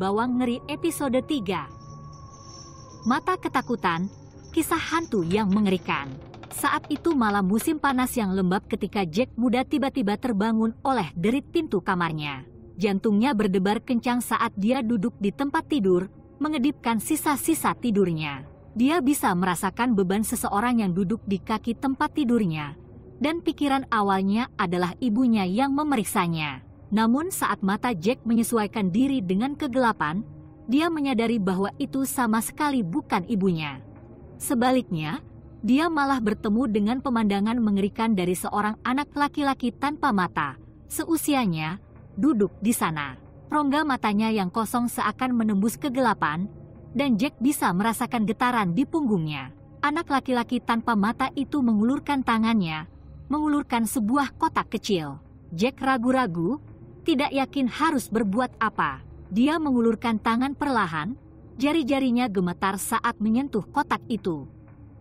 Bawang Ngeri episode 3. Mata ketakutan, kisah hantu yang mengerikan. Saat itu malam musim panas yang lembab ketika Jack muda tiba-tiba terbangun oleh derit pintu kamarnya. Jantungnya berdebar kencang saat dia duduk di tempat tidur, mengedipkan sisa-sisa tidurnya. Dia bisa merasakan beban seseorang yang duduk di kaki tempat tidurnya, dan pikiran awalnya adalah ibunya yang memeriksanya. Namun saat mata Jack menyesuaikan diri dengan kegelapan, dia menyadari bahwa itu sama sekali bukan ibunya. Sebaliknya, dia malah bertemu dengan pemandangan mengerikan dari seorang anak laki-laki tanpa mata, seusianya, duduk di sana. Rongga matanya yang kosong seakan menembus kegelapan, dan Jack bisa merasakan getaran di punggungnya. Anak laki-laki tanpa mata itu mengulurkan tangannya, mengulurkan sebuah kotak kecil. Jack ragu-ragu, tidak yakin harus berbuat apa. Dia mengulurkan tangan perlahan, jari-jarinya gemetar saat menyentuh kotak itu.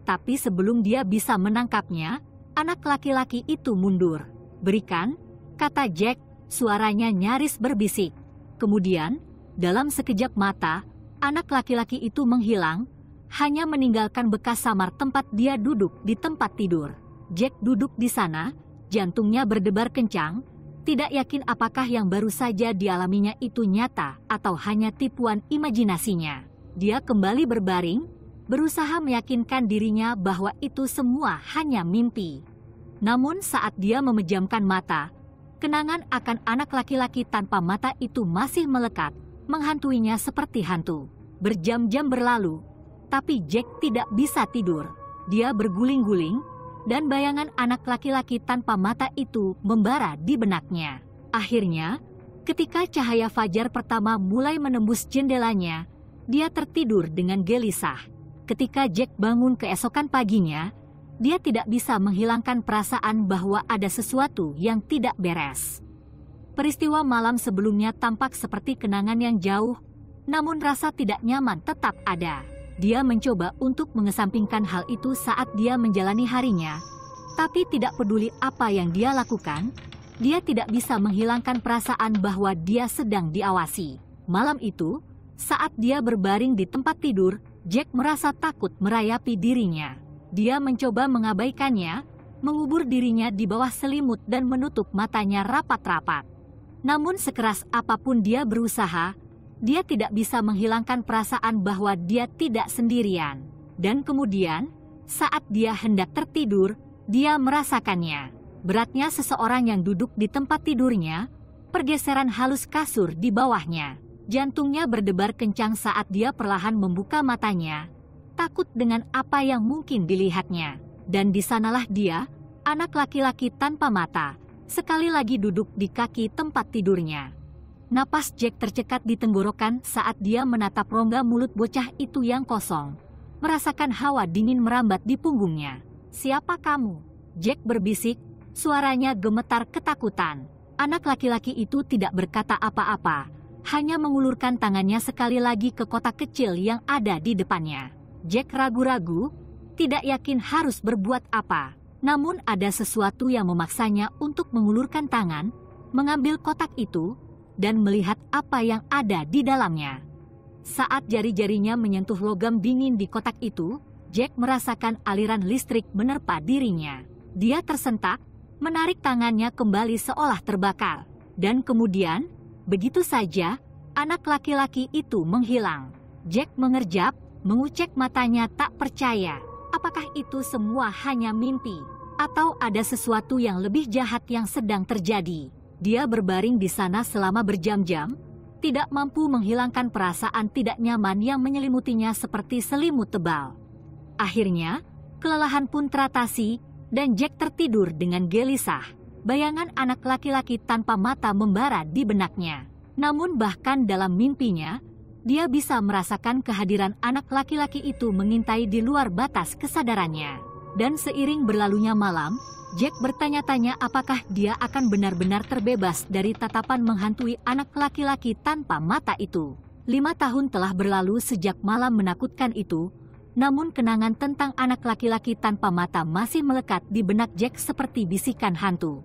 Tapi sebelum dia bisa menangkapnya, anak laki-laki itu mundur. Berikan, kata Jack, suaranya nyaris berbisik. Kemudian, dalam sekejap mata, anak laki-laki itu menghilang, hanya meninggalkan bekas samar tempat dia duduk di tempat tidur. Jack duduk di sana, jantungnya berdebar kencang, tidak yakin apakah yang baru saja dialaminya itu nyata atau hanya tipuan imajinasinya. Dia kembali berbaring, berusaha meyakinkan dirinya bahwa itu semua hanya mimpi. Namun saat dia memejamkan mata, kenangan akan anak laki-laki tanpa mata itu masih melekat, menghantuinya seperti hantu. Berjam-jam berlalu, tapi Jack tidak bisa tidur. Dia berguling-guling, dan bayangan anak laki-laki tanpa mata itu membara di benaknya. Akhirnya, ketika cahaya fajar pertama mulai menembus jendelanya, dia tertidur dengan gelisah. Ketika Jack bangun keesokan paginya, dia tidak bisa menghilangkan perasaan bahwa ada sesuatu yang tidak beres. Peristiwa malam sebelumnya tampak seperti kenangan yang jauh, namun rasa tidak nyaman tetap ada. Dia mencoba untuk mengesampingkan hal itu saat dia menjalani harinya, tapi tidak peduli apa yang dia lakukan, dia tidak bisa menghilangkan perasaan bahwa dia sedang diawasi. Malam itu, saat dia berbaring di tempat tidur, Jack merasa takut merayapi dirinya. Dia mencoba mengabaikannya, mengubur dirinya di bawah selimut dan menutup matanya rapat-rapat. Namun sekeras apapun dia berusaha, dia tidak bisa menghilangkan perasaan bahwa dia tidak sendirian. Dan kemudian, saat dia hendak tertidur, dia merasakannya. Beratnya seseorang yang duduk di tempat tidurnya, pergeseran halus kasur di bawahnya. Jantungnya berdebar kencang saat dia perlahan membuka matanya, takut dengan apa yang mungkin dilihatnya. Dan di sanalah dia, anak laki-laki tanpa mata, sekali lagi duduk di kaki tempat tidurnya. Napas Jack tercekat di tenggorokan saat dia menatap rongga mulut bocah itu yang kosong. Merasakan hawa dingin merambat di punggungnya. Siapa kamu? Jack berbisik, suaranya gemetar ketakutan. Anak laki-laki itu tidak berkata apa-apa, hanya mengulurkan tangannya sekali lagi ke kotak kecil yang ada di depannya. Jack ragu-ragu, tidak yakin harus berbuat apa. Namun ada sesuatu yang memaksanya untuk mengulurkan tangan, mengambil kotak itu, dan melihat apa yang ada di dalamnya. Saat jari-jarinya menyentuh logam dingin di kotak itu, Jack merasakan aliran listrik menerpa dirinya. Dia tersentak, menarik tangannya kembali seolah terbakar. Dan kemudian, begitu saja, anak laki-laki itu menghilang. Jack mengerjap, mengucek matanya tak percaya. Apakah itu semua hanya mimpi? Atau ada sesuatu yang lebih jahat yang sedang terjadi? Dia berbaring di sana selama berjam-jam, tidak mampu menghilangkan perasaan tidak nyaman yang menyelimutinya seperti selimut tebal. Akhirnya, kelelahan pun teratasi dan Jack tertidur dengan gelisah. Bayangan anak laki-laki tanpa mata membara di benaknya. Namun bahkan dalam mimpinya, dia bisa merasakan kehadiran anak laki-laki itu mengintai di luar batas kesadarannya. Dan seiring berlalunya malam, Jack bertanya-tanya apakah dia akan benar-benar terbebas dari tatapan menghantui anak laki-laki tanpa mata itu. Lima tahun telah berlalu sejak malam menakutkan itu, namun kenangan tentang anak laki-laki tanpa mata masih melekat di benak Jack seperti bisikan hantu.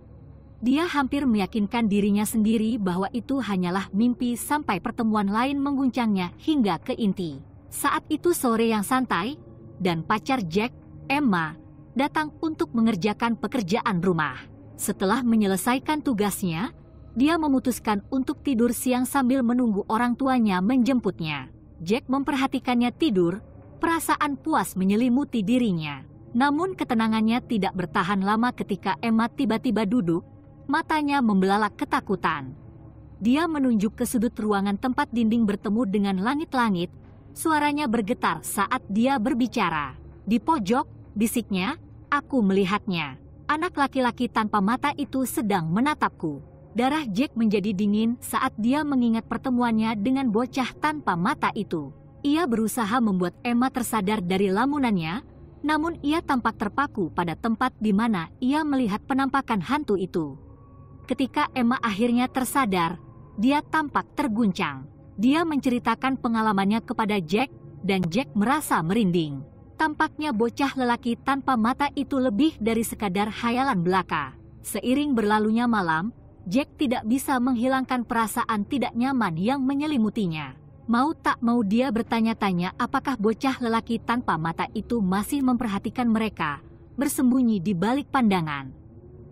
Dia hampir meyakinkan dirinya sendiri bahwa itu hanyalah mimpi sampai pertemuan lain mengguncangnya hingga ke inti. Saat itu sore yang santai, dan pacar Jack, Emma, datang untuk mengerjakan pekerjaan rumah. Setelah menyelesaikan tugasnya, dia memutuskan untuk tidur siang sambil menunggu orang tuanya menjemputnya. Jack memperhatikannya tidur, perasaan puas menyelimuti dirinya. Namun ketenangannya tidak bertahan lama ketika Emma tiba-tiba duduk, matanya membelalak ketakutan. Dia menunjuk ke sudut ruangan tempat dinding bertemu dengan langit-langit, suaranya bergetar saat dia berbicara. Di pojok, bisiknya, Aku melihatnya. Anak laki-laki tanpa mata itu sedang menatapku. Darah Jack menjadi dingin saat dia mengingat pertemuannya dengan bocah tanpa mata itu. Ia berusaha membuat Emma tersadar dari lamunannya, namun ia tampak terpaku pada tempat di mana ia melihat penampakan hantu itu. Ketika Emma akhirnya tersadar, dia tampak terguncang. Dia menceritakan pengalamannya kepada Jack, dan Jack merasa merinding tampaknya bocah lelaki tanpa mata itu lebih dari sekadar hayalan belaka. Seiring berlalunya malam, Jack tidak bisa menghilangkan perasaan tidak nyaman yang menyelimutinya. Mau tak mau dia bertanya-tanya apakah bocah lelaki tanpa mata itu masih memperhatikan mereka, bersembunyi di balik pandangan.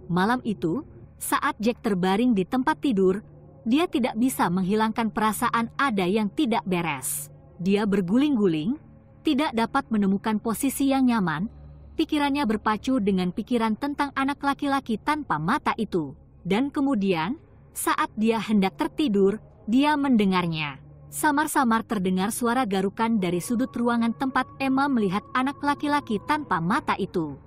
Malam itu, saat Jack terbaring di tempat tidur, dia tidak bisa menghilangkan perasaan ada yang tidak beres. Dia berguling-guling, tidak dapat menemukan posisi yang nyaman, pikirannya berpacu dengan pikiran tentang anak laki-laki tanpa mata itu. Dan kemudian, saat dia hendak tertidur, dia mendengarnya. Samar-samar terdengar suara garukan dari sudut ruangan tempat Emma melihat anak laki-laki tanpa mata itu.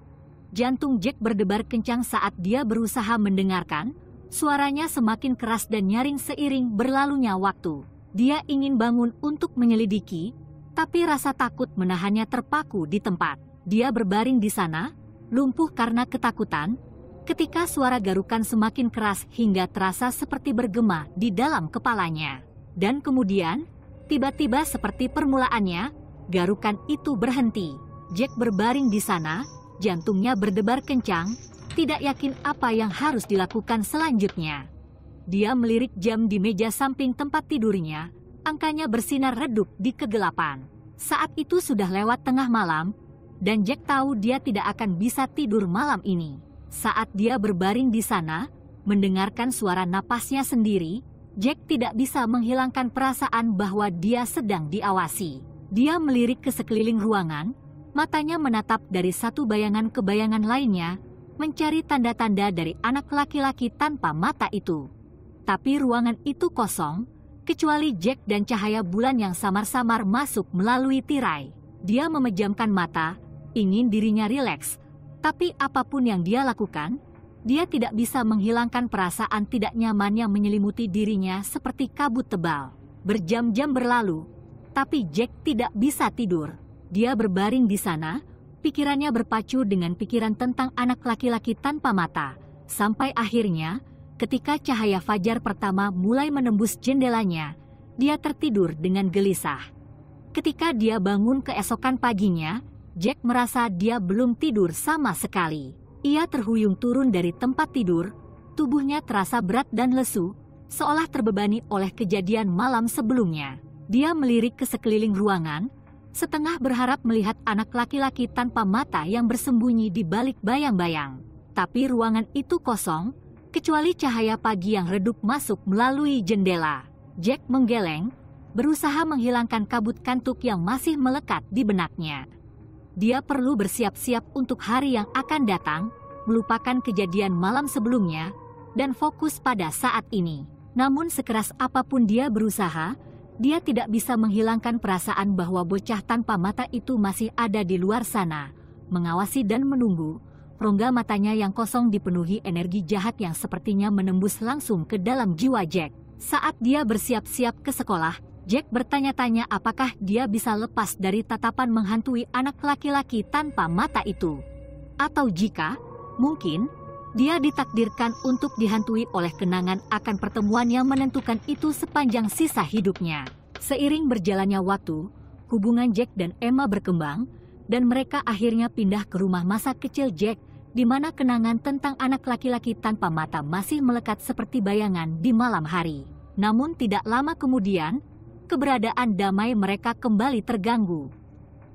Jantung Jack berdebar kencang saat dia berusaha mendengarkan, suaranya semakin keras dan nyaring seiring berlalunya waktu. Dia ingin bangun untuk menyelidiki, tapi rasa takut menahannya terpaku di tempat. Dia berbaring di sana, lumpuh karena ketakutan, ketika suara garukan semakin keras hingga terasa seperti bergema di dalam kepalanya. Dan kemudian, tiba-tiba seperti permulaannya, garukan itu berhenti. Jack berbaring di sana, jantungnya berdebar kencang, tidak yakin apa yang harus dilakukan selanjutnya. Dia melirik jam di meja samping tempat tidurnya, angkanya bersinar redup di kegelapan. Saat itu sudah lewat tengah malam, dan Jack tahu dia tidak akan bisa tidur malam ini. Saat dia berbaring di sana, mendengarkan suara napasnya sendiri, Jack tidak bisa menghilangkan perasaan bahwa dia sedang diawasi. Dia melirik ke sekeliling ruangan, matanya menatap dari satu bayangan ke bayangan lainnya, mencari tanda-tanda dari anak laki-laki tanpa mata itu. Tapi ruangan itu kosong, kecuali Jack dan cahaya bulan yang samar-samar masuk melalui tirai. Dia memejamkan mata, ingin dirinya rileks, tapi apapun yang dia lakukan, dia tidak bisa menghilangkan perasaan tidak nyaman yang menyelimuti dirinya seperti kabut tebal. Berjam-jam berlalu, tapi Jack tidak bisa tidur. Dia berbaring di sana, pikirannya berpacu dengan pikiran tentang anak laki-laki tanpa mata. Sampai akhirnya, Ketika cahaya fajar pertama mulai menembus jendelanya, dia tertidur dengan gelisah. Ketika dia bangun keesokan paginya, Jack merasa dia belum tidur sama sekali. Ia terhuyung turun dari tempat tidur, tubuhnya terasa berat dan lesu, seolah terbebani oleh kejadian malam sebelumnya. Dia melirik ke sekeliling ruangan, setengah berharap melihat anak laki-laki tanpa mata yang bersembunyi di balik bayang-bayang. Tapi ruangan itu kosong, kecuali cahaya pagi yang redup masuk melalui jendela. Jack menggeleng, berusaha menghilangkan kabut kantuk yang masih melekat di benaknya. Dia perlu bersiap-siap untuk hari yang akan datang, melupakan kejadian malam sebelumnya, dan fokus pada saat ini. Namun sekeras apapun dia berusaha, dia tidak bisa menghilangkan perasaan bahwa bocah tanpa mata itu masih ada di luar sana, mengawasi dan menunggu, rongga matanya yang kosong dipenuhi energi jahat yang sepertinya menembus langsung ke dalam jiwa Jack. Saat dia bersiap-siap ke sekolah, Jack bertanya-tanya apakah dia bisa lepas dari tatapan menghantui anak laki-laki tanpa mata itu. Atau jika, mungkin, dia ditakdirkan untuk dihantui oleh kenangan akan pertemuan yang menentukan itu sepanjang sisa hidupnya. Seiring berjalannya waktu, hubungan Jack dan Emma berkembang, dan mereka akhirnya pindah ke rumah masa kecil Jack, di mana kenangan tentang anak laki-laki tanpa mata masih melekat seperti bayangan di malam hari. Namun tidak lama kemudian, keberadaan damai mereka kembali terganggu.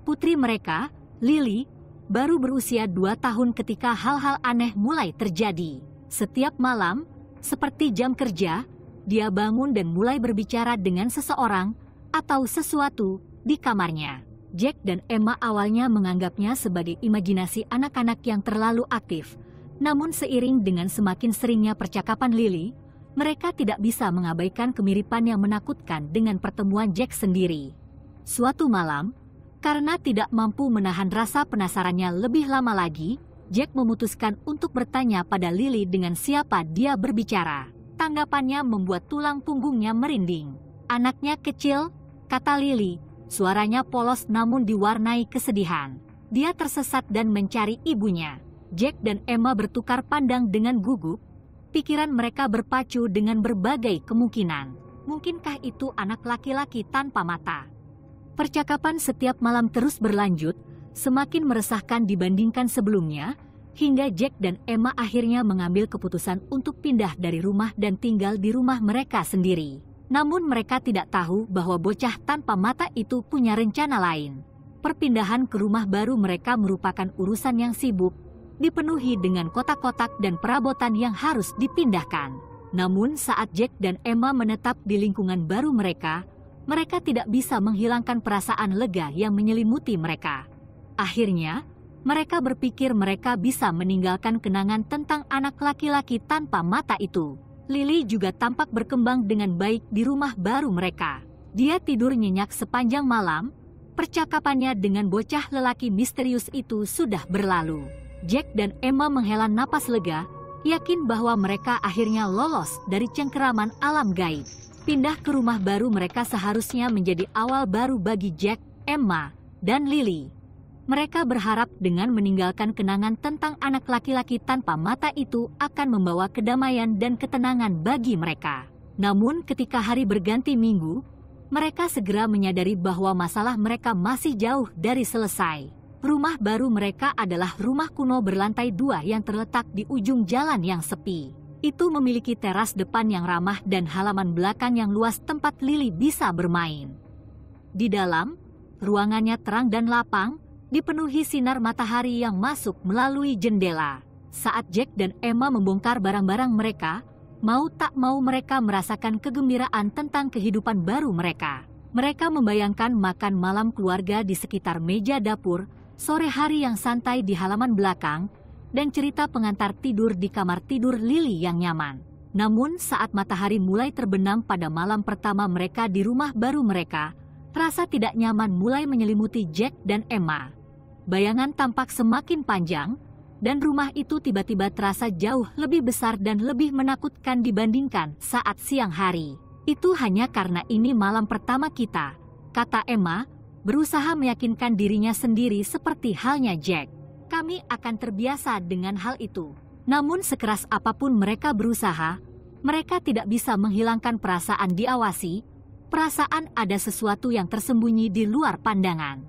Putri mereka, Lily, baru berusia dua tahun ketika hal-hal aneh mulai terjadi. Setiap malam, seperti jam kerja, dia bangun dan mulai berbicara dengan seseorang atau sesuatu di kamarnya. Jack dan Emma awalnya menganggapnya sebagai imajinasi anak-anak yang terlalu aktif. Namun seiring dengan semakin seringnya percakapan Lily, mereka tidak bisa mengabaikan kemiripan yang menakutkan dengan pertemuan Jack sendiri. Suatu malam, karena tidak mampu menahan rasa penasarannya lebih lama lagi, Jack memutuskan untuk bertanya pada Lily dengan siapa dia berbicara. Tanggapannya membuat tulang punggungnya merinding. Anaknya kecil, kata Lily, Suaranya polos namun diwarnai kesedihan. Dia tersesat dan mencari ibunya. Jack dan Emma bertukar pandang dengan gugup. Pikiran mereka berpacu dengan berbagai kemungkinan. Mungkinkah itu anak laki-laki tanpa mata? Percakapan setiap malam terus berlanjut, semakin meresahkan dibandingkan sebelumnya, hingga Jack dan Emma akhirnya mengambil keputusan untuk pindah dari rumah dan tinggal di rumah mereka sendiri. Namun mereka tidak tahu bahwa bocah tanpa mata itu punya rencana lain. Perpindahan ke rumah baru mereka merupakan urusan yang sibuk, dipenuhi dengan kotak-kotak dan perabotan yang harus dipindahkan. Namun saat Jack dan Emma menetap di lingkungan baru mereka, mereka tidak bisa menghilangkan perasaan lega yang menyelimuti mereka. Akhirnya, mereka berpikir mereka bisa meninggalkan kenangan tentang anak laki-laki tanpa mata itu. Lily juga tampak berkembang dengan baik di rumah baru mereka. Dia tidur nyenyak sepanjang malam, percakapannya dengan bocah lelaki misterius itu sudah berlalu. Jack dan Emma menghela napas lega, yakin bahwa mereka akhirnya lolos dari cengkeraman alam gaib. Pindah ke rumah baru mereka seharusnya menjadi awal baru bagi Jack, Emma, dan Lily. Mereka berharap dengan meninggalkan kenangan tentang anak laki-laki tanpa mata itu akan membawa kedamaian dan ketenangan bagi mereka. Namun ketika hari berganti minggu, mereka segera menyadari bahwa masalah mereka masih jauh dari selesai. Rumah baru mereka adalah rumah kuno berlantai dua yang terletak di ujung jalan yang sepi. Itu memiliki teras depan yang ramah dan halaman belakang yang luas tempat Lily bisa bermain. Di dalam, ruangannya terang dan lapang, dipenuhi sinar matahari yang masuk melalui jendela. Saat Jack dan Emma membongkar barang-barang mereka, mau tak mau mereka merasakan kegembiraan tentang kehidupan baru mereka. Mereka membayangkan makan malam keluarga di sekitar meja dapur, sore hari yang santai di halaman belakang, dan cerita pengantar tidur di kamar tidur Lily yang nyaman. Namun saat matahari mulai terbenam pada malam pertama mereka di rumah baru mereka, rasa tidak nyaman mulai menyelimuti Jack dan Emma bayangan tampak semakin panjang, dan rumah itu tiba-tiba terasa jauh lebih besar dan lebih menakutkan dibandingkan saat siang hari. Itu hanya karena ini malam pertama kita, kata Emma, berusaha meyakinkan dirinya sendiri seperti halnya Jack. Kami akan terbiasa dengan hal itu. Namun sekeras apapun mereka berusaha, mereka tidak bisa menghilangkan perasaan diawasi, perasaan ada sesuatu yang tersembunyi di luar pandangan.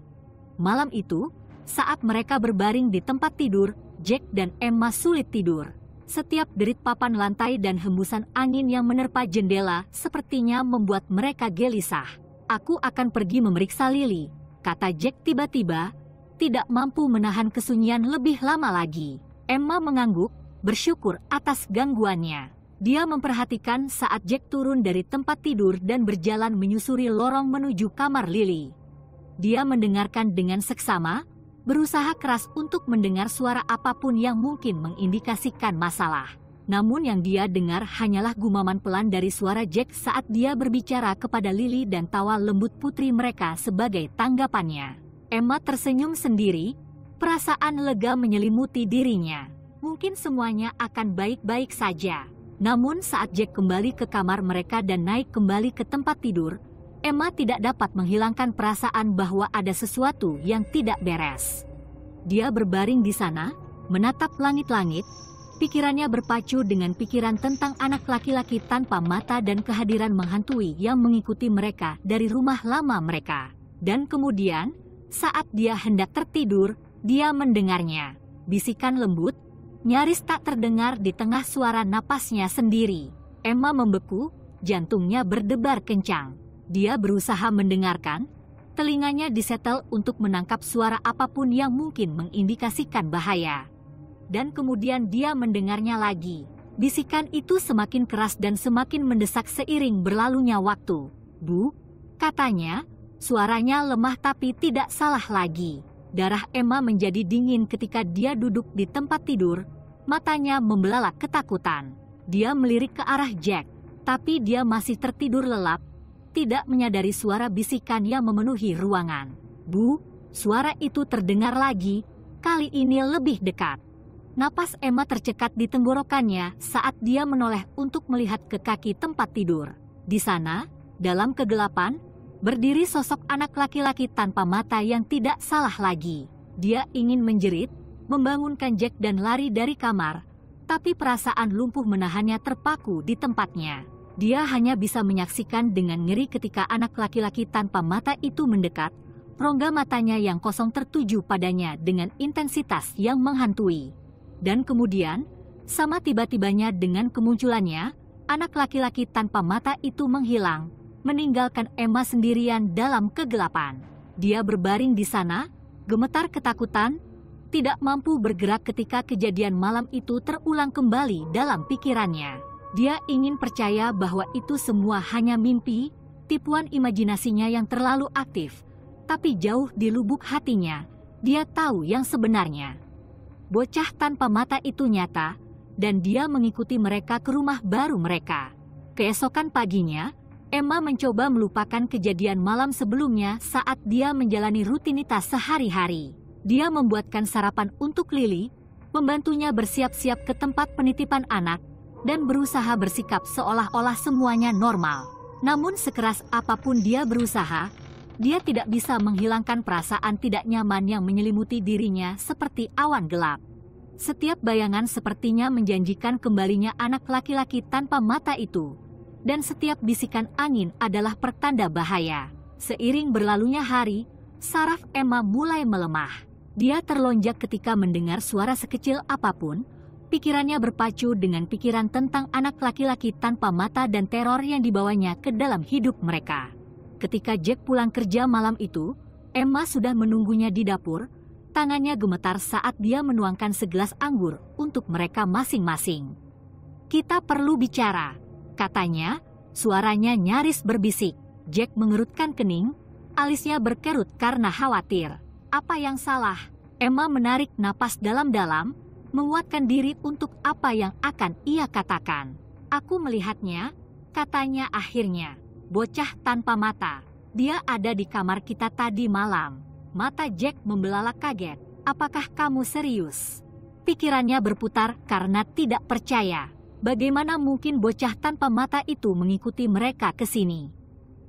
Malam itu, saat mereka berbaring di tempat tidur, Jack dan Emma sulit tidur. Setiap derit papan lantai dan hembusan angin yang menerpa jendela sepertinya membuat mereka gelisah. Aku akan pergi memeriksa Lily, kata Jack tiba-tiba, tidak mampu menahan kesunyian lebih lama lagi. Emma mengangguk, bersyukur atas gangguannya. Dia memperhatikan saat Jack turun dari tempat tidur dan berjalan menyusuri lorong menuju kamar Lily. Dia mendengarkan dengan seksama, berusaha keras untuk mendengar suara apapun yang mungkin mengindikasikan masalah. Namun yang dia dengar hanyalah gumaman pelan dari suara Jack saat dia berbicara kepada Lily dan tawa lembut putri mereka sebagai tanggapannya. Emma tersenyum sendiri, perasaan lega menyelimuti dirinya. Mungkin semuanya akan baik-baik saja. Namun saat Jack kembali ke kamar mereka dan naik kembali ke tempat tidur, Emma tidak dapat menghilangkan perasaan bahwa ada sesuatu yang tidak beres. Dia berbaring di sana, menatap langit-langit, pikirannya berpacu dengan pikiran tentang anak laki-laki tanpa mata dan kehadiran menghantui yang mengikuti mereka dari rumah lama mereka. Dan kemudian, saat dia hendak tertidur, dia mendengarnya. Bisikan lembut, nyaris tak terdengar di tengah suara napasnya sendiri. Emma membeku, jantungnya berdebar kencang. Dia berusaha mendengarkan, telinganya disetel untuk menangkap suara apapun yang mungkin mengindikasikan bahaya. Dan kemudian dia mendengarnya lagi. Bisikan itu semakin keras dan semakin mendesak seiring berlalunya waktu. Bu, katanya, suaranya lemah tapi tidak salah lagi. Darah Emma menjadi dingin ketika dia duduk di tempat tidur, matanya membelalak ketakutan. Dia melirik ke arah Jack, tapi dia masih tertidur lelap, tidak menyadari suara bisikan yang memenuhi ruangan. Bu, suara itu terdengar lagi, kali ini lebih dekat. Napas Emma tercekat di tenggorokannya saat dia menoleh untuk melihat ke kaki tempat tidur. Di sana, dalam kegelapan, berdiri sosok anak laki-laki tanpa mata yang tidak salah lagi. Dia ingin menjerit, membangunkan Jack dan lari dari kamar, tapi perasaan lumpuh menahannya terpaku di tempatnya. Dia hanya bisa menyaksikan dengan ngeri ketika anak laki-laki tanpa mata itu mendekat, rongga matanya yang kosong tertuju padanya dengan intensitas yang menghantui. Dan kemudian, sama tiba-tibanya dengan kemunculannya, anak laki-laki tanpa mata itu menghilang, meninggalkan Emma sendirian dalam kegelapan. Dia berbaring di sana, gemetar ketakutan, tidak mampu bergerak ketika kejadian malam itu terulang kembali dalam pikirannya. Dia ingin percaya bahwa itu semua hanya mimpi, tipuan imajinasinya yang terlalu aktif. Tapi jauh di lubuk hatinya, dia tahu yang sebenarnya. Bocah tanpa mata itu nyata, dan dia mengikuti mereka ke rumah baru mereka. Keesokan paginya, Emma mencoba melupakan kejadian malam sebelumnya saat dia menjalani rutinitas sehari-hari. Dia membuatkan sarapan untuk Lily, membantunya bersiap-siap ke tempat penitipan anak, dan berusaha bersikap seolah-olah semuanya normal. Namun sekeras apapun dia berusaha, dia tidak bisa menghilangkan perasaan tidak nyaman yang menyelimuti dirinya seperti awan gelap. Setiap bayangan sepertinya menjanjikan kembalinya anak laki-laki tanpa mata itu. Dan setiap bisikan angin adalah pertanda bahaya. Seiring berlalunya hari, saraf Emma mulai melemah. Dia terlonjak ketika mendengar suara sekecil apapun, pikirannya berpacu dengan pikiran tentang anak laki-laki tanpa mata dan teror yang dibawanya ke dalam hidup mereka. Ketika Jack pulang kerja malam itu, Emma sudah menunggunya di dapur, tangannya gemetar saat dia menuangkan segelas anggur untuk mereka masing-masing. Kita perlu bicara, katanya, suaranya nyaris berbisik. Jack mengerutkan kening, alisnya berkerut karena khawatir. Apa yang salah? Emma menarik napas dalam-dalam, menguatkan diri untuk apa yang akan ia katakan. Aku melihatnya, katanya akhirnya. Bocah tanpa mata, dia ada di kamar kita tadi malam. Mata Jack membelalak kaget. Apakah kamu serius? Pikirannya berputar karena tidak percaya. Bagaimana mungkin bocah tanpa mata itu mengikuti mereka ke sini?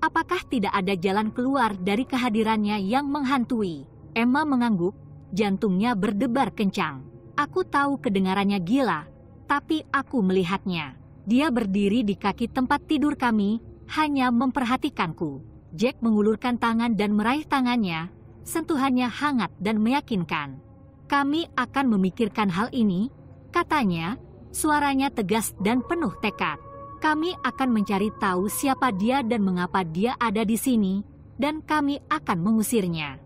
Apakah tidak ada jalan keluar dari kehadirannya yang menghantui? Emma mengangguk, jantungnya berdebar kencang. Aku tahu kedengarannya gila, tapi aku melihatnya. Dia berdiri di kaki tempat tidur kami, hanya memperhatikanku. Jack mengulurkan tangan dan meraih tangannya. Sentuhannya hangat dan meyakinkan. Kami akan memikirkan hal ini, katanya, suaranya tegas dan penuh tekad. Kami akan mencari tahu siapa dia dan mengapa dia ada di sini, dan kami akan mengusirnya.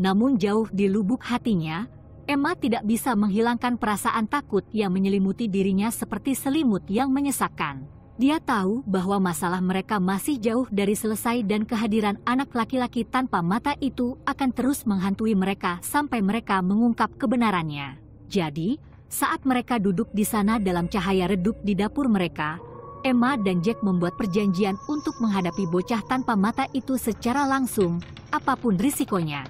Namun jauh di lubuk hatinya, Emma tidak bisa menghilangkan perasaan takut yang menyelimuti dirinya seperti selimut yang menyesakkan. Dia tahu bahwa masalah mereka masih jauh dari selesai dan kehadiran anak laki-laki tanpa mata itu akan terus menghantui mereka sampai mereka mengungkap kebenarannya. Jadi, saat mereka duduk di sana dalam cahaya redup di dapur mereka, Emma dan Jack membuat perjanjian untuk menghadapi bocah tanpa mata itu secara langsung, apapun risikonya.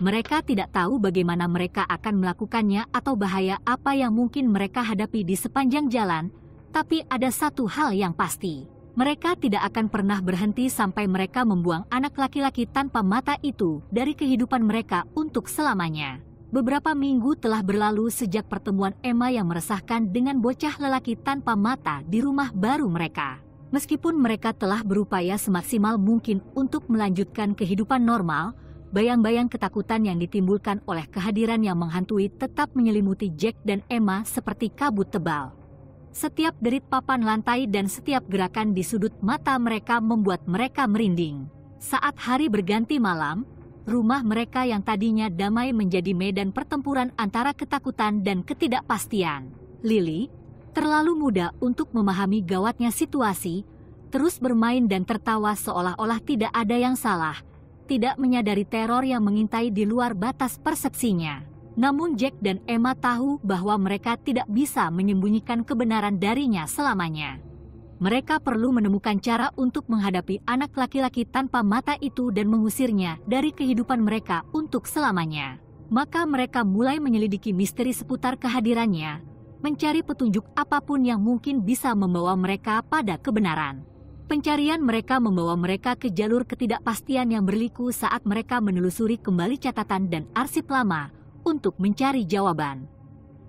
Mereka tidak tahu bagaimana mereka akan melakukannya atau bahaya apa yang mungkin mereka hadapi di sepanjang jalan, tapi ada satu hal yang pasti. Mereka tidak akan pernah berhenti sampai mereka membuang anak laki-laki tanpa mata itu dari kehidupan mereka untuk selamanya. Beberapa minggu telah berlalu sejak pertemuan Emma yang meresahkan dengan bocah lelaki tanpa mata di rumah baru mereka. Meskipun mereka telah berupaya semaksimal mungkin untuk melanjutkan kehidupan normal, bayang-bayang ketakutan yang ditimbulkan oleh kehadiran yang menghantui tetap menyelimuti Jack dan Emma seperti kabut tebal. Setiap derit papan lantai dan setiap gerakan di sudut mata mereka membuat mereka merinding. Saat hari berganti malam, rumah mereka yang tadinya damai menjadi medan pertempuran antara ketakutan dan ketidakpastian. Lily, terlalu muda untuk memahami gawatnya situasi, terus bermain dan tertawa seolah-olah tidak ada yang salah, tidak menyadari teror yang mengintai di luar batas persepsinya. Namun Jack dan Emma tahu bahwa mereka tidak bisa menyembunyikan kebenaran darinya selamanya. Mereka perlu menemukan cara untuk menghadapi anak laki-laki tanpa mata itu dan mengusirnya dari kehidupan mereka untuk selamanya. Maka mereka mulai menyelidiki misteri seputar kehadirannya, mencari petunjuk apapun yang mungkin bisa membawa mereka pada kebenaran. Pencarian mereka membawa mereka ke jalur ketidakpastian yang berliku saat mereka menelusuri kembali catatan dan arsip lama untuk mencari jawaban.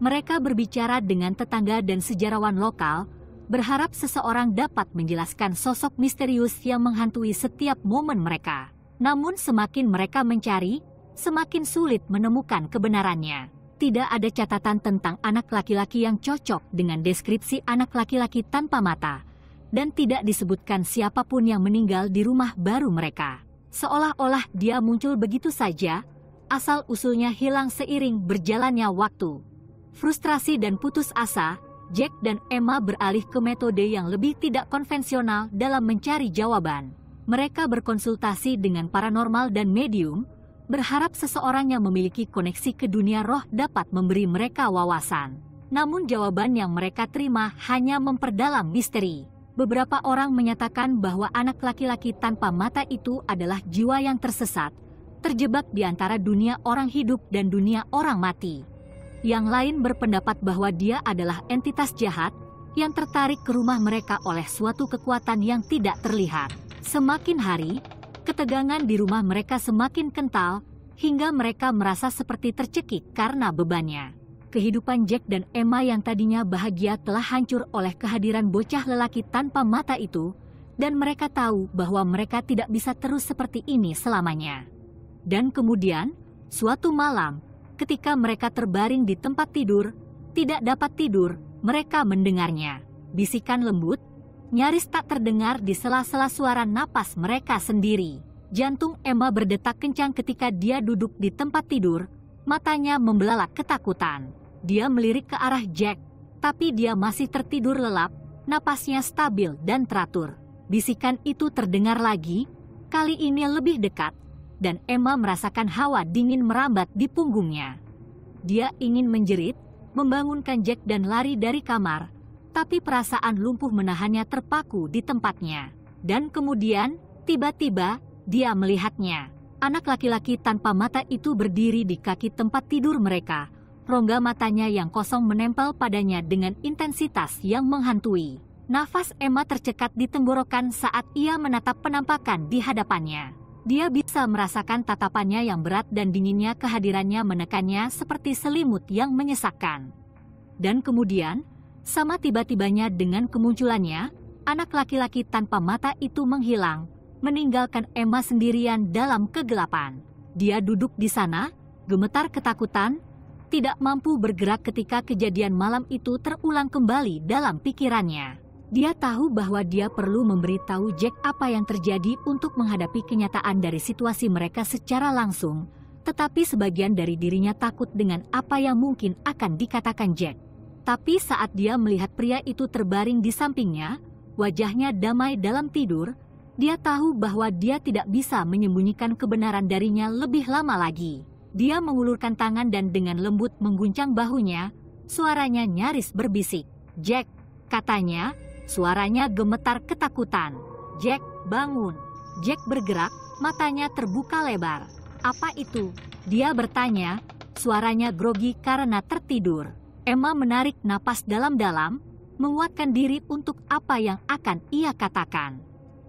Mereka berbicara dengan tetangga dan sejarawan lokal, berharap seseorang dapat menjelaskan sosok misterius yang menghantui setiap momen mereka. Namun semakin mereka mencari, semakin sulit menemukan kebenarannya. Tidak ada catatan tentang anak laki-laki yang cocok dengan deskripsi anak laki-laki tanpa mata dan tidak disebutkan siapapun yang meninggal di rumah baru mereka. Seolah-olah dia muncul begitu saja, asal-usulnya hilang seiring berjalannya waktu. Frustrasi dan putus asa, Jack dan Emma beralih ke metode yang lebih tidak konvensional dalam mencari jawaban. Mereka berkonsultasi dengan paranormal dan medium, berharap seseorang yang memiliki koneksi ke dunia roh dapat memberi mereka wawasan. Namun jawaban yang mereka terima hanya memperdalam misteri beberapa orang menyatakan bahwa anak laki-laki tanpa mata itu adalah jiwa yang tersesat, terjebak di antara dunia orang hidup dan dunia orang mati. Yang lain berpendapat bahwa dia adalah entitas jahat yang tertarik ke rumah mereka oleh suatu kekuatan yang tidak terlihat. Semakin hari, ketegangan di rumah mereka semakin kental hingga mereka merasa seperti tercekik karena bebannya kehidupan Jack dan Emma yang tadinya bahagia telah hancur oleh kehadiran bocah lelaki tanpa mata itu, dan mereka tahu bahwa mereka tidak bisa terus seperti ini selamanya. Dan kemudian, suatu malam, ketika mereka terbaring di tempat tidur, tidak dapat tidur, mereka mendengarnya. Bisikan lembut, nyaris tak terdengar di sela-sela suara napas mereka sendiri. Jantung Emma berdetak kencang ketika dia duduk di tempat tidur, matanya membelalak ketakutan. Dia melirik ke arah Jack, tapi dia masih tertidur lelap, napasnya stabil dan teratur. Bisikan itu terdengar lagi, kali ini lebih dekat, dan Emma merasakan hawa dingin merambat di punggungnya. Dia ingin menjerit, membangunkan Jack dan lari dari kamar, tapi perasaan lumpuh menahannya terpaku di tempatnya. Dan kemudian, tiba-tiba, dia melihatnya anak laki-laki tanpa mata itu berdiri di kaki tempat tidur mereka, Rongga matanya yang kosong menempel padanya dengan intensitas yang menghantui. Nafas Emma tercekat di tenggorokan saat ia menatap penampakan di hadapannya. Dia bisa merasakan tatapannya yang berat dan dinginnya kehadirannya menekannya seperti selimut yang menyesakkan. Dan kemudian, sama tiba-tibanya dengan kemunculannya, anak laki-laki tanpa mata itu menghilang, meninggalkan Emma sendirian dalam kegelapan. Dia duduk di sana, gemetar ketakutan, tidak mampu bergerak ketika kejadian malam itu terulang kembali dalam pikirannya. Dia tahu bahwa dia perlu memberitahu Jack apa yang terjadi untuk menghadapi kenyataan dari situasi mereka secara langsung, tetapi sebagian dari dirinya takut dengan apa yang mungkin akan dikatakan Jack. Tapi saat dia melihat pria itu terbaring di sampingnya, wajahnya damai dalam tidur, dia tahu bahwa dia tidak bisa menyembunyikan kebenaran darinya lebih lama lagi. Dia mengulurkan tangan dan dengan lembut mengguncang bahunya, suaranya nyaris berbisik. Jack, katanya, suaranya gemetar ketakutan. Jack, bangun. Jack bergerak, matanya terbuka lebar. Apa itu? Dia bertanya, suaranya grogi karena tertidur. Emma menarik napas dalam-dalam, menguatkan diri untuk apa yang akan ia katakan.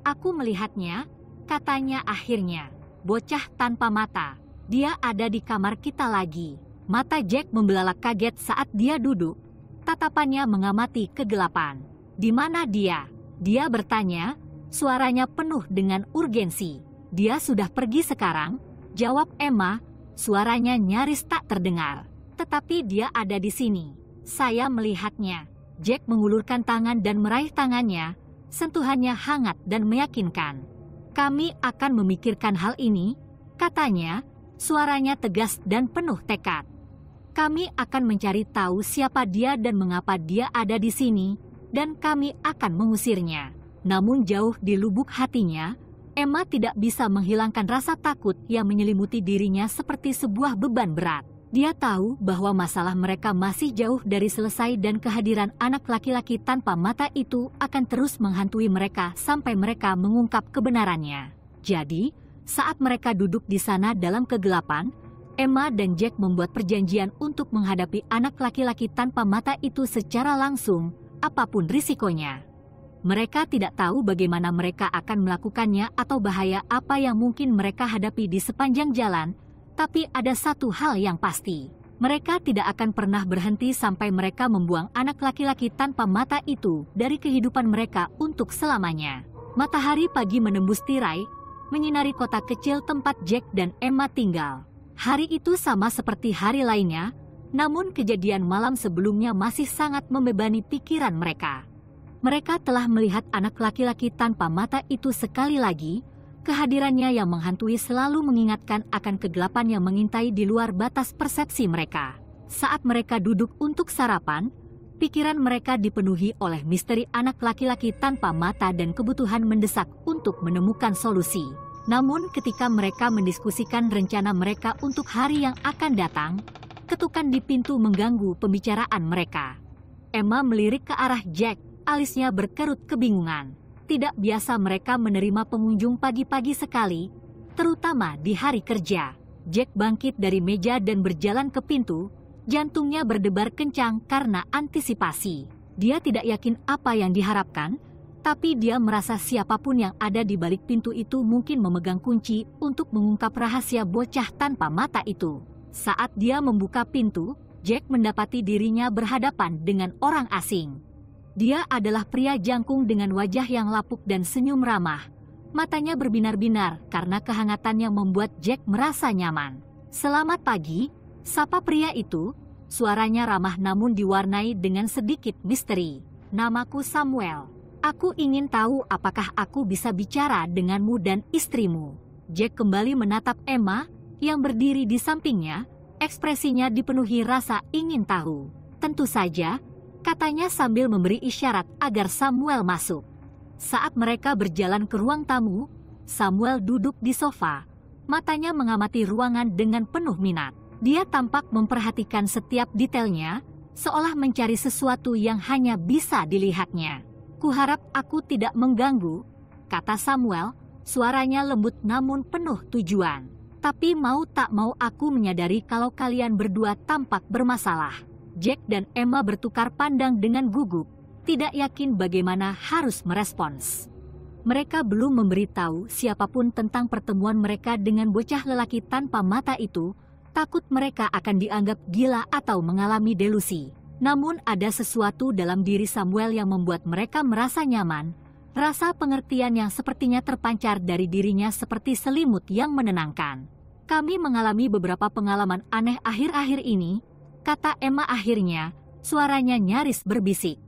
Aku melihatnya, katanya akhirnya, bocah tanpa mata dia ada di kamar kita lagi. Mata Jack membelalak kaget saat dia duduk. Tatapannya mengamati kegelapan. Di mana dia? Dia bertanya, suaranya penuh dengan urgensi. Dia sudah pergi sekarang, jawab Emma, suaranya nyaris tak terdengar. Tetapi dia ada di sini. Saya melihatnya. Jack mengulurkan tangan dan meraih tangannya. Sentuhannya hangat dan meyakinkan. Kami akan memikirkan hal ini, katanya, Suaranya tegas dan penuh tekad. Kami akan mencari tahu siapa dia dan mengapa dia ada di sini, dan kami akan mengusirnya. Namun jauh di lubuk hatinya, Emma tidak bisa menghilangkan rasa takut yang menyelimuti dirinya seperti sebuah beban berat. Dia tahu bahwa masalah mereka masih jauh dari selesai dan kehadiran anak laki-laki tanpa mata itu akan terus menghantui mereka sampai mereka mengungkap kebenarannya. Jadi, saat mereka duduk di sana dalam kegelapan, Emma dan Jack membuat perjanjian untuk menghadapi anak laki-laki tanpa mata itu secara langsung, apapun risikonya. Mereka tidak tahu bagaimana mereka akan melakukannya atau bahaya apa yang mungkin mereka hadapi di sepanjang jalan, tapi ada satu hal yang pasti. Mereka tidak akan pernah berhenti sampai mereka membuang anak laki-laki tanpa mata itu dari kehidupan mereka untuk selamanya. Matahari pagi menembus tirai, menyinari kota kecil tempat Jack dan Emma tinggal. Hari itu sama seperti hari lainnya, namun kejadian malam sebelumnya masih sangat membebani pikiran mereka. Mereka telah melihat anak laki-laki tanpa mata itu sekali lagi, kehadirannya yang menghantui selalu mengingatkan akan kegelapan yang mengintai di luar batas persepsi mereka. Saat mereka duduk untuk sarapan, pikiran mereka dipenuhi oleh misteri anak laki-laki tanpa mata dan kebutuhan mendesak untuk menemukan solusi. Namun ketika mereka mendiskusikan rencana mereka untuk hari yang akan datang, ketukan di pintu mengganggu pembicaraan mereka. Emma melirik ke arah Jack, alisnya berkerut kebingungan. Tidak biasa mereka menerima pengunjung pagi-pagi sekali, terutama di hari kerja. Jack bangkit dari meja dan berjalan ke pintu, Jantungnya berdebar kencang karena antisipasi. Dia tidak yakin apa yang diharapkan, tapi dia merasa siapapun yang ada di balik pintu itu mungkin memegang kunci untuk mengungkap rahasia bocah tanpa mata itu. Saat dia membuka pintu, Jack mendapati dirinya berhadapan dengan orang asing. Dia adalah pria jangkung dengan wajah yang lapuk dan senyum ramah. Matanya berbinar-binar karena kehangatan yang membuat Jack merasa nyaman. Selamat pagi, Sapa pria itu, suaranya ramah namun diwarnai dengan sedikit misteri. Namaku Samuel. Aku ingin tahu apakah aku bisa bicara denganmu dan istrimu. Jack kembali menatap Emma yang berdiri di sampingnya. Ekspresinya dipenuhi rasa ingin tahu. Tentu saja, katanya sambil memberi isyarat agar Samuel masuk. Saat mereka berjalan ke ruang tamu, Samuel duduk di sofa. Matanya mengamati ruangan dengan penuh minat. Dia tampak memperhatikan setiap detailnya, seolah mencari sesuatu yang hanya bisa dilihatnya. Kuharap aku tidak mengganggu, kata Samuel, suaranya lembut namun penuh tujuan. Tapi mau tak mau aku menyadari kalau kalian berdua tampak bermasalah. Jack dan Emma bertukar pandang dengan gugup, tidak yakin bagaimana harus merespons. Mereka belum memberitahu siapapun tentang pertemuan mereka dengan bocah lelaki tanpa mata itu, takut mereka akan dianggap gila atau mengalami delusi. Namun ada sesuatu dalam diri Samuel yang membuat mereka merasa nyaman, rasa pengertian yang sepertinya terpancar dari dirinya seperti selimut yang menenangkan. Kami mengalami beberapa pengalaman aneh akhir-akhir ini, kata Emma akhirnya, suaranya nyaris berbisik.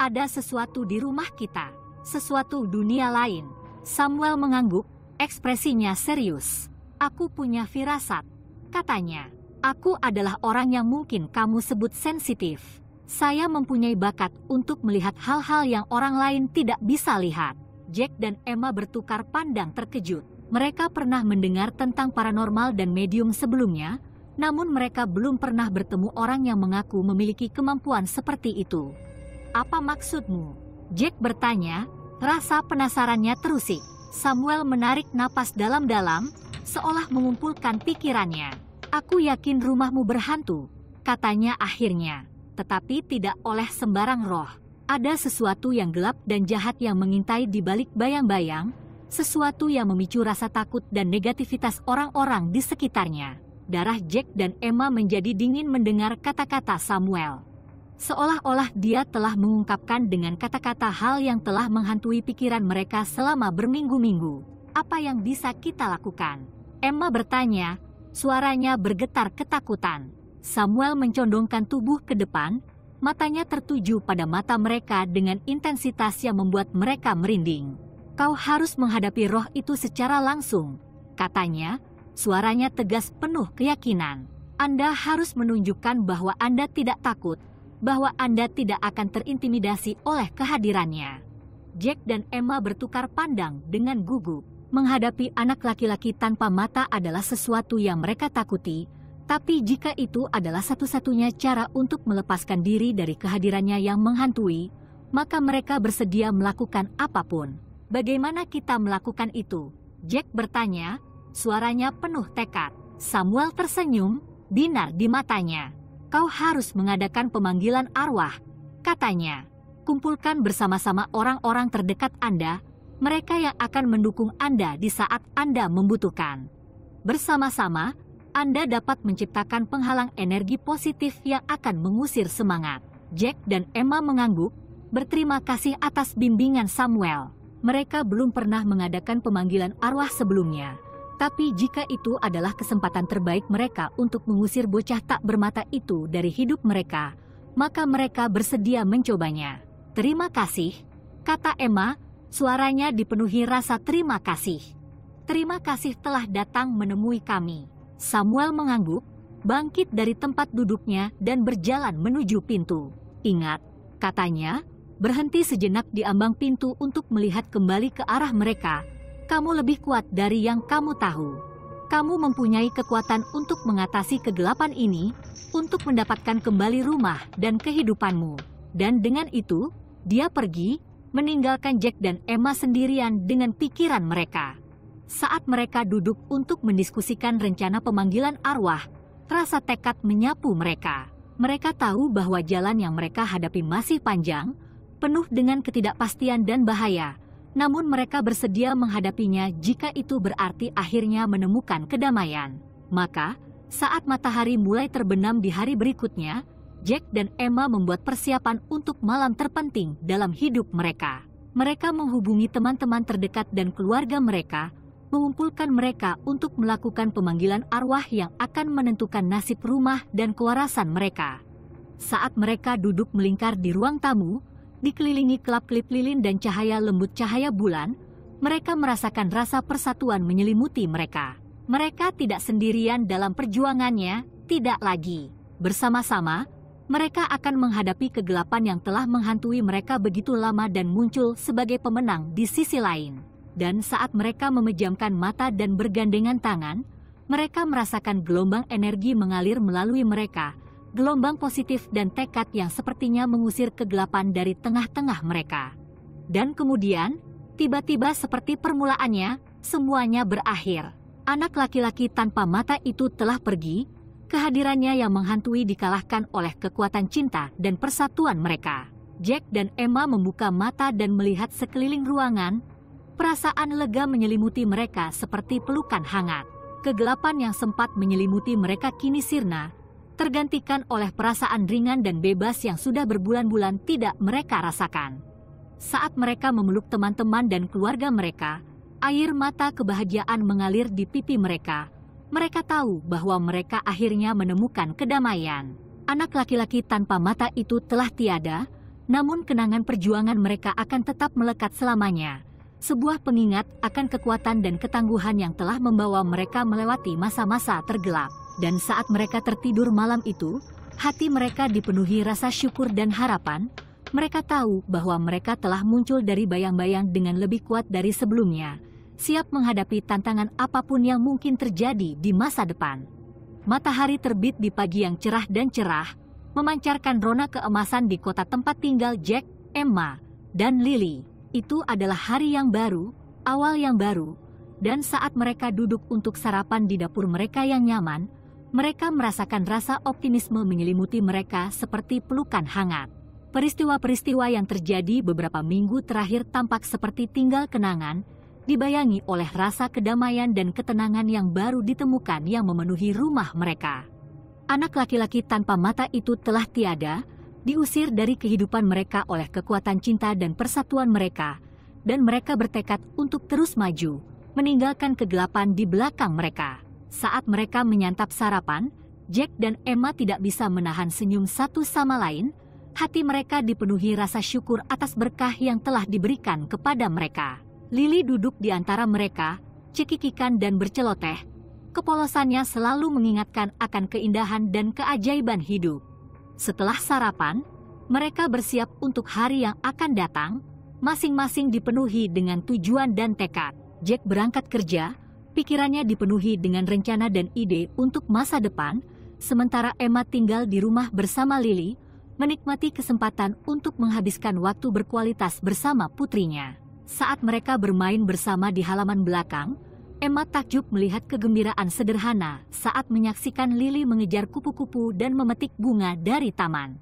Ada sesuatu di rumah kita, sesuatu dunia lain. Samuel mengangguk, ekspresinya serius. Aku punya firasat, Katanya, aku adalah orang yang mungkin kamu sebut sensitif. Saya mempunyai bakat untuk melihat hal-hal yang orang lain tidak bisa lihat. Jack dan Emma bertukar pandang terkejut. Mereka pernah mendengar tentang paranormal dan medium sebelumnya, namun mereka belum pernah bertemu orang yang mengaku memiliki kemampuan seperti itu. Apa maksudmu? Jack bertanya, rasa penasarannya terusik. Samuel menarik napas dalam-dalam, seolah mengumpulkan pikirannya. Aku yakin rumahmu berhantu, katanya akhirnya. Tetapi tidak oleh sembarang roh. Ada sesuatu yang gelap dan jahat yang mengintai di balik bayang-bayang, sesuatu yang memicu rasa takut dan negativitas orang-orang di sekitarnya. Darah Jack dan Emma menjadi dingin mendengar kata-kata Samuel. Seolah-olah dia telah mengungkapkan dengan kata-kata hal yang telah menghantui pikiran mereka selama berminggu-minggu. Apa yang bisa kita lakukan? Emma bertanya, suaranya bergetar ketakutan. Samuel mencondongkan tubuh ke depan, matanya tertuju pada mata mereka dengan intensitas yang membuat mereka merinding. Kau harus menghadapi roh itu secara langsung, katanya, suaranya tegas penuh keyakinan. Anda harus menunjukkan bahwa Anda tidak takut, bahwa Anda tidak akan terintimidasi oleh kehadirannya. Jack dan Emma bertukar pandang dengan gugup menghadapi anak laki-laki tanpa mata adalah sesuatu yang mereka takuti, tapi jika itu adalah satu-satunya cara untuk melepaskan diri dari kehadirannya yang menghantui, maka mereka bersedia melakukan apapun. Bagaimana kita melakukan itu? Jack bertanya, suaranya penuh tekad. Samuel tersenyum, binar di matanya. Kau harus mengadakan pemanggilan arwah, katanya. Kumpulkan bersama-sama orang-orang terdekat Anda, mereka yang akan mendukung Anda di saat Anda membutuhkan. Bersama-sama, Anda dapat menciptakan penghalang energi positif yang akan mengusir semangat. Jack dan Emma mengangguk, berterima kasih atas bimbingan Samuel. Mereka belum pernah mengadakan pemanggilan arwah sebelumnya. Tapi jika itu adalah kesempatan terbaik mereka untuk mengusir bocah tak bermata itu dari hidup mereka, maka mereka bersedia mencobanya. Terima kasih, kata Emma Suaranya dipenuhi rasa terima kasih. Terima kasih telah datang menemui kami. Samuel mengangguk, bangkit dari tempat duduknya dan berjalan menuju pintu. Ingat, katanya, berhenti sejenak di ambang pintu untuk melihat kembali ke arah mereka. Kamu lebih kuat dari yang kamu tahu. Kamu mempunyai kekuatan untuk mengatasi kegelapan ini, untuk mendapatkan kembali rumah dan kehidupanmu. Dan dengan itu, dia pergi meninggalkan Jack dan Emma sendirian dengan pikiran mereka. Saat mereka duduk untuk mendiskusikan rencana pemanggilan arwah, rasa tekad menyapu mereka. Mereka tahu bahwa jalan yang mereka hadapi masih panjang, penuh dengan ketidakpastian dan bahaya, namun mereka bersedia menghadapinya jika itu berarti akhirnya menemukan kedamaian. Maka, saat matahari mulai terbenam di hari berikutnya, Jack dan Emma membuat persiapan untuk malam terpenting dalam hidup mereka. Mereka menghubungi teman-teman terdekat dan keluarga mereka, mengumpulkan mereka untuk melakukan pemanggilan arwah yang akan menentukan nasib rumah dan kewarasan mereka. Saat mereka duduk melingkar di ruang tamu, dikelilingi kelap-kelip lilin dan cahaya lembut cahaya bulan, mereka merasakan rasa persatuan menyelimuti mereka. Mereka tidak sendirian dalam perjuangannya, tidak lagi. Bersama-sama, mereka akan menghadapi kegelapan yang telah menghantui mereka begitu lama dan muncul sebagai pemenang di sisi lain. Dan saat mereka memejamkan mata dan bergandengan tangan, mereka merasakan gelombang energi mengalir melalui mereka, gelombang positif dan tekad yang sepertinya mengusir kegelapan dari tengah-tengah mereka. Dan kemudian, tiba-tiba seperti permulaannya, semuanya berakhir. Anak laki-laki tanpa mata itu telah pergi, kehadirannya yang menghantui dikalahkan oleh kekuatan cinta dan persatuan mereka. Jack dan Emma membuka mata dan melihat sekeliling ruangan. Perasaan lega menyelimuti mereka seperti pelukan hangat. Kegelapan yang sempat menyelimuti mereka kini sirna, tergantikan oleh perasaan ringan dan bebas yang sudah berbulan-bulan tidak mereka rasakan. Saat mereka memeluk teman-teman dan keluarga mereka, air mata kebahagiaan mengalir di pipi mereka, mereka tahu bahwa mereka akhirnya menemukan kedamaian. Anak laki-laki tanpa mata itu telah tiada, namun kenangan perjuangan mereka akan tetap melekat selamanya. Sebuah pengingat akan kekuatan dan ketangguhan yang telah membawa mereka melewati masa-masa tergelap. Dan saat mereka tertidur malam itu, hati mereka dipenuhi rasa syukur dan harapan. Mereka tahu bahwa mereka telah muncul dari bayang-bayang dengan lebih kuat dari sebelumnya siap menghadapi tantangan apapun yang mungkin terjadi di masa depan. Matahari terbit di pagi yang cerah dan cerah, memancarkan rona keemasan di kota tempat tinggal Jack, Emma, dan Lily. Itu adalah hari yang baru, awal yang baru, dan saat mereka duduk untuk sarapan di dapur mereka yang nyaman, mereka merasakan rasa optimisme menyelimuti mereka seperti pelukan hangat. Peristiwa-peristiwa yang terjadi beberapa minggu terakhir tampak seperti tinggal kenangan dibayangi oleh rasa kedamaian dan ketenangan yang baru ditemukan yang memenuhi rumah mereka. Anak laki-laki tanpa mata itu telah tiada, diusir dari kehidupan mereka oleh kekuatan cinta dan persatuan mereka, dan mereka bertekad untuk terus maju, meninggalkan kegelapan di belakang mereka. Saat mereka menyantap sarapan, Jack dan Emma tidak bisa menahan senyum satu sama lain, hati mereka dipenuhi rasa syukur atas berkah yang telah diberikan kepada mereka. Lili duduk di antara mereka, cekikikan dan berceloteh. Kepolosannya selalu mengingatkan akan keindahan dan keajaiban hidup. Setelah sarapan, mereka bersiap untuk hari yang akan datang, masing-masing dipenuhi dengan tujuan dan tekad. Jack berangkat kerja, pikirannya dipenuhi dengan rencana dan ide untuk masa depan, sementara Emma tinggal di rumah bersama Lily, menikmati kesempatan untuk menghabiskan waktu berkualitas bersama putrinya. Saat mereka bermain bersama di halaman belakang, Emma takjub melihat kegembiraan sederhana saat menyaksikan Lily mengejar kupu-kupu dan memetik bunga dari taman.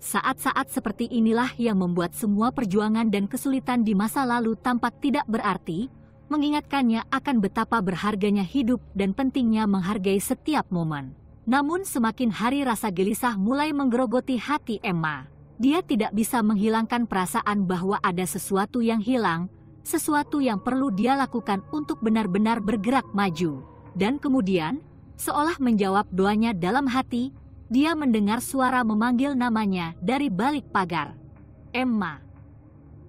Saat-saat seperti inilah yang membuat semua perjuangan dan kesulitan di masa lalu tampak tidak berarti, mengingatkannya akan betapa berharganya hidup dan pentingnya menghargai setiap momen. Namun semakin hari rasa gelisah mulai menggerogoti hati Emma. Dia tidak bisa menghilangkan perasaan bahwa ada sesuatu yang hilang, sesuatu yang perlu dia lakukan untuk benar-benar bergerak maju. Dan kemudian, seolah menjawab doanya dalam hati, dia mendengar suara memanggil namanya dari balik pagar. Emma.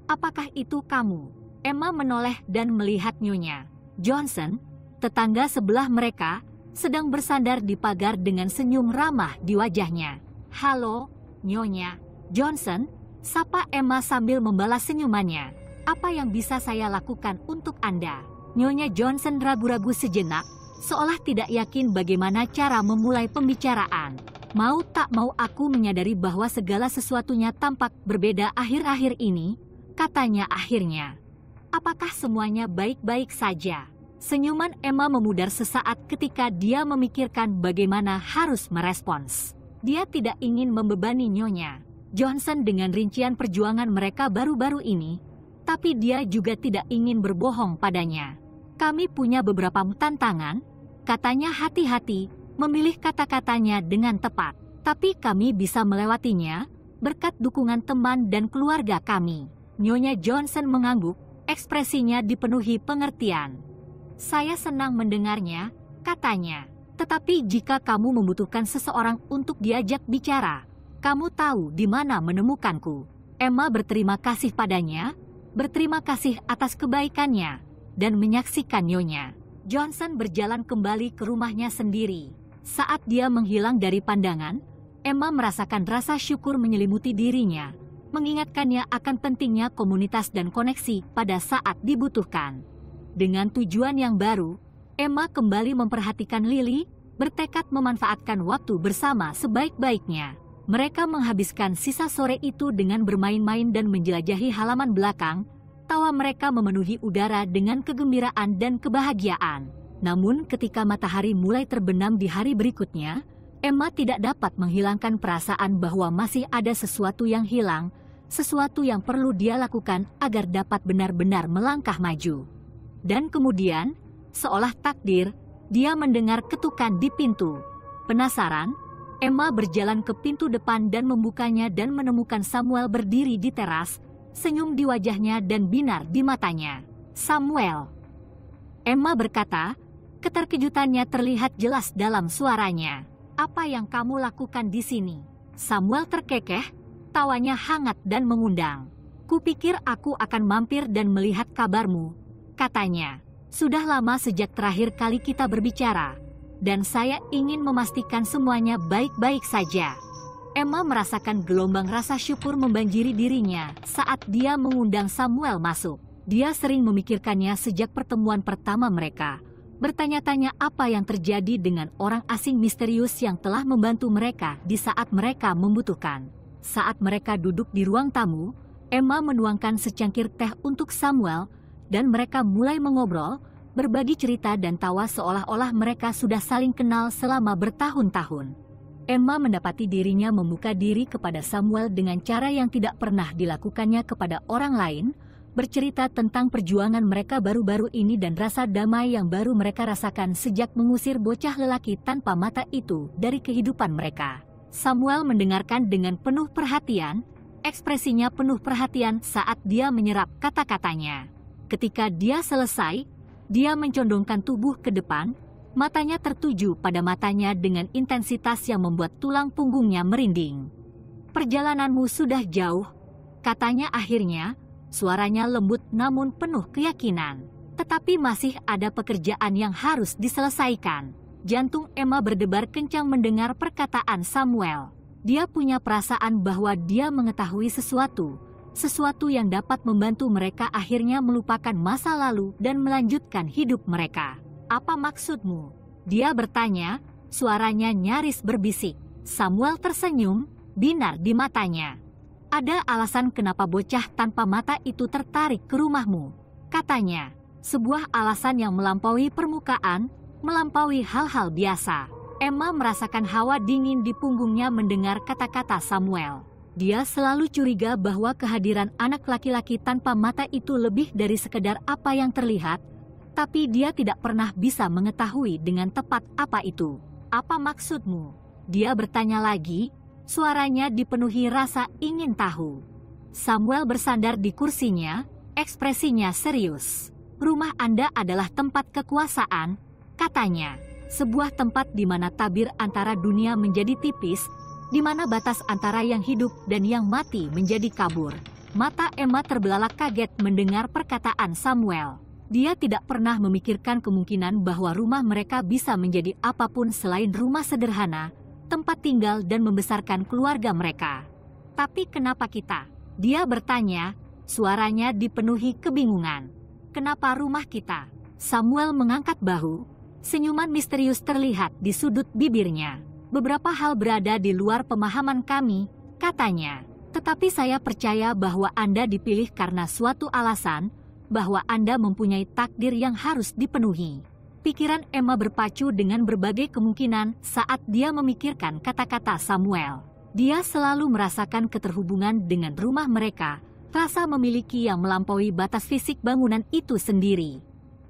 Apakah itu kamu? Emma menoleh dan melihat nyonya. Johnson, tetangga sebelah mereka, sedang bersandar di pagar dengan senyum ramah di wajahnya. Halo, nyonya. Johnson, sapa Emma sambil membalas senyumannya. Apa yang bisa saya lakukan untuk Anda? Nyonya Johnson ragu-ragu sejenak, seolah tidak yakin bagaimana cara memulai pembicaraan. Mau tak mau aku menyadari bahwa segala sesuatunya tampak berbeda akhir-akhir ini, katanya akhirnya. Apakah semuanya baik-baik saja? Senyuman Emma memudar sesaat ketika dia memikirkan bagaimana harus merespons. Dia tidak ingin membebani nyonya. Johnson dengan rincian perjuangan mereka baru-baru ini, tapi dia juga tidak ingin berbohong padanya. Kami punya beberapa tantangan, katanya hati-hati, memilih kata-katanya dengan tepat. Tapi kami bisa melewatinya berkat dukungan teman dan keluarga kami. Nyonya Johnson mengangguk, ekspresinya dipenuhi pengertian. Saya senang mendengarnya, katanya. Tetapi jika kamu membutuhkan seseorang untuk diajak bicara, kamu tahu di mana menemukanku. Emma berterima kasih padanya, berterima kasih atas kebaikannya, dan menyaksikan Nyonya. Johnson berjalan kembali ke rumahnya sendiri. Saat dia menghilang dari pandangan, Emma merasakan rasa syukur menyelimuti dirinya, mengingatkannya akan pentingnya komunitas dan koneksi pada saat dibutuhkan. Dengan tujuan yang baru, Emma kembali memperhatikan Lily, bertekad memanfaatkan waktu bersama sebaik-baiknya. Mereka menghabiskan sisa sore itu dengan bermain-main dan menjelajahi halaman belakang. Tawa mereka memenuhi udara dengan kegembiraan dan kebahagiaan. Namun ketika matahari mulai terbenam di hari berikutnya, Emma tidak dapat menghilangkan perasaan bahwa masih ada sesuatu yang hilang, sesuatu yang perlu dia lakukan agar dapat benar-benar melangkah maju. Dan kemudian, seolah takdir, dia mendengar ketukan di pintu. Penasaran, Emma berjalan ke pintu depan dan membukanya dan menemukan Samuel berdiri di teras, senyum di wajahnya dan binar di matanya. Samuel. Emma berkata, keterkejutannya terlihat jelas dalam suaranya. Apa yang kamu lakukan di sini? Samuel terkekeh, tawanya hangat dan mengundang. Kupikir aku akan mampir dan melihat kabarmu, katanya. Sudah lama sejak terakhir kali kita berbicara dan saya ingin memastikan semuanya baik-baik saja. Emma merasakan gelombang rasa syukur membanjiri dirinya saat dia mengundang Samuel masuk. Dia sering memikirkannya sejak pertemuan pertama mereka, bertanya-tanya apa yang terjadi dengan orang asing misterius yang telah membantu mereka di saat mereka membutuhkan. Saat mereka duduk di ruang tamu, Emma menuangkan secangkir teh untuk Samuel, dan mereka mulai mengobrol berbagi cerita dan tawa seolah-olah mereka sudah saling kenal selama bertahun-tahun. Emma mendapati dirinya membuka diri kepada Samuel dengan cara yang tidak pernah dilakukannya kepada orang lain, bercerita tentang perjuangan mereka baru-baru ini dan rasa damai yang baru mereka rasakan sejak mengusir bocah lelaki tanpa mata itu dari kehidupan mereka. Samuel mendengarkan dengan penuh perhatian, ekspresinya penuh perhatian saat dia menyerap kata-katanya. Ketika dia selesai, dia mencondongkan tubuh ke depan, matanya tertuju pada matanya dengan intensitas yang membuat tulang punggungnya merinding. Perjalananmu sudah jauh, katanya akhirnya, suaranya lembut namun penuh keyakinan. Tetapi masih ada pekerjaan yang harus diselesaikan. Jantung Emma berdebar kencang mendengar perkataan Samuel. Dia punya perasaan bahwa dia mengetahui sesuatu, sesuatu yang dapat membantu mereka akhirnya melupakan masa lalu dan melanjutkan hidup mereka. Apa maksudmu? Dia bertanya, suaranya nyaris berbisik. Samuel tersenyum, binar di matanya. Ada alasan kenapa bocah tanpa mata itu tertarik ke rumahmu. Katanya, sebuah alasan yang melampaui permukaan, melampaui hal-hal biasa. Emma merasakan hawa dingin di punggungnya mendengar kata-kata Samuel. Dia selalu curiga bahwa kehadiran anak laki-laki tanpa mata itu lebih dari sekedar apa yang terlihat, tapi dia tidak pernah bisa mengetahui dengan tepat apa itu. Apa maksudmu? Dia bertanya lagi, suaranya dipenuhi rasa ingin tahu. Samuel bersandar di kursinya, ekspresinya serius. Rumah Anda adalah tempat kekuasaan, katanya. Sebuah tempat di mana tabir antara dunia menjadi tipis di mana batas antara yang hidup dan yang mati menjadi kabur. Mata Emma terbelalak kaget mendengar perkataan Samuel. Dia tidak pernah memikirkan kemungkinan bahwa rumah mereka bisa menjadi apapun selain rumah sederhana, tempat tinggal dan membesarkan keluarga mereka. Tapi kenapa kita? Dia bertanya, suaranya dipenuhi kebingungan. Kenapa rumah kita? Samuel mengangkat bahu, senyuman misterius terlihat di sudut bibirnya beberapa hal berada di luar pemahaman kami, katanya. Tetapi saya percaya bahwa Anda dipilih karena suatu alasan, bahwa Anda mempunyai takdir yang harus dipenuhi. Pikiran Emma berpacu dengan berbagai kemungkinan saat dia memikirkan kata-kata Samuel. Dia selalu merasakan keterhubungan dengan rumah mereka, rasa memiliki yang melampaui batas fisik bangunan itu sendiri.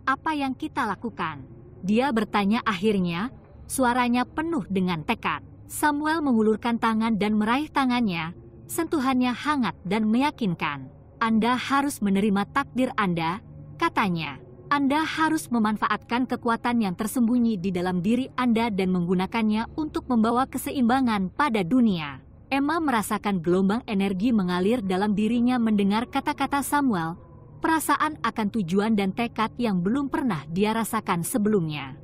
Apa yang kita lakukan? Dia bertanya akhirnya, Suaranya penuh dengan tekad. Samuel mengulurkan tangan dan meraih tangannya. Sentuhannya hangat dan meyakinkan. Anda harus menerima takdir Anda, katanya. Anda harus memanfaatkan kekuatan yang tersembunyi di dalam diri Anda dan menggunakannya untuk membawa keseimbangan pada dunia. Emma merasakan gelombang energi mengalir dalam dirinya mendengar kata-kata Samuel, perasaan akan tujuan dan tekad yang belum pernah dia rasakan sebelumnya.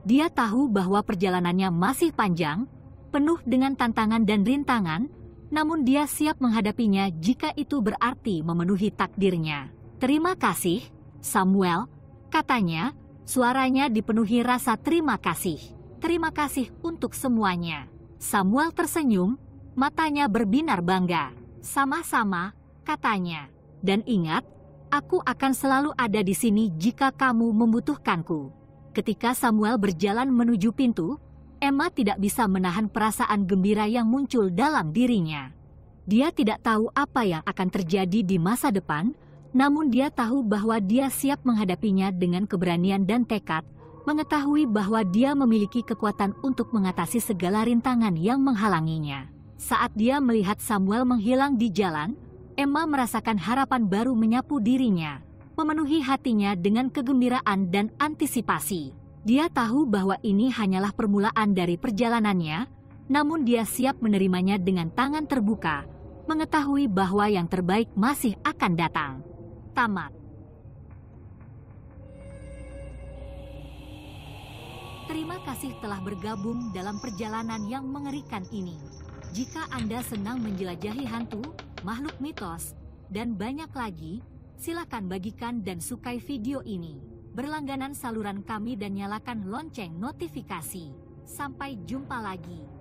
Dia tahu bahwa perjalanannya masih panjang, penuh dengan tantangan dan rintangan, namun dia siap menghadapinya jika itu berarti memenuhi takdirnya. Terima kasih, Samuel, katanya, suaranya dipenuhi rasa terima kasih. Terima kasih untuk semuanya. Samuel tersenyum, matanya berbinar bangga. Sama-sama, katanya. Dan ingat, aku akan selalu ada di sini jika kamu membutuhkanku. Ketika Samuel berjalan menuju pintu, Emma tidak bisa menahan perasaan gembira yang muncul dalam dirinya. Dia tidak tahu apa yang akan terjadi di masa depan, namun dia tahu bahwa dia siap menghadapinya dengan keberanian dan tekad, mengetahui bahwa dia memiliki kekuatan untuk mengatasi segala rintangan yang menghalanginya. Saat dia melihat Samuel menghilang di jalan, Emma merasakan harapan baru menyapu dirinya memenuhi hatinya dengan kegembiraan dan antisipasi. Dia tahu bahwa ini hanyalah permulaan dari perjalanannya, namun dia siap menerimanya dengan tangan terbuka, mengetahui bahwa yang terbaik masih akan datang. Tamat. Terima kasih telah bergabung dalam perjalanan yang mengerikan ini. Jika Anda senang menjelajahi hantu, makhluk mitos, dan banyak lagi, Silakan bagikan dan sukai video ini. Berlangganan saluran kami dan nyalakan lonceng notifikasi. Sampai jumpa lagi.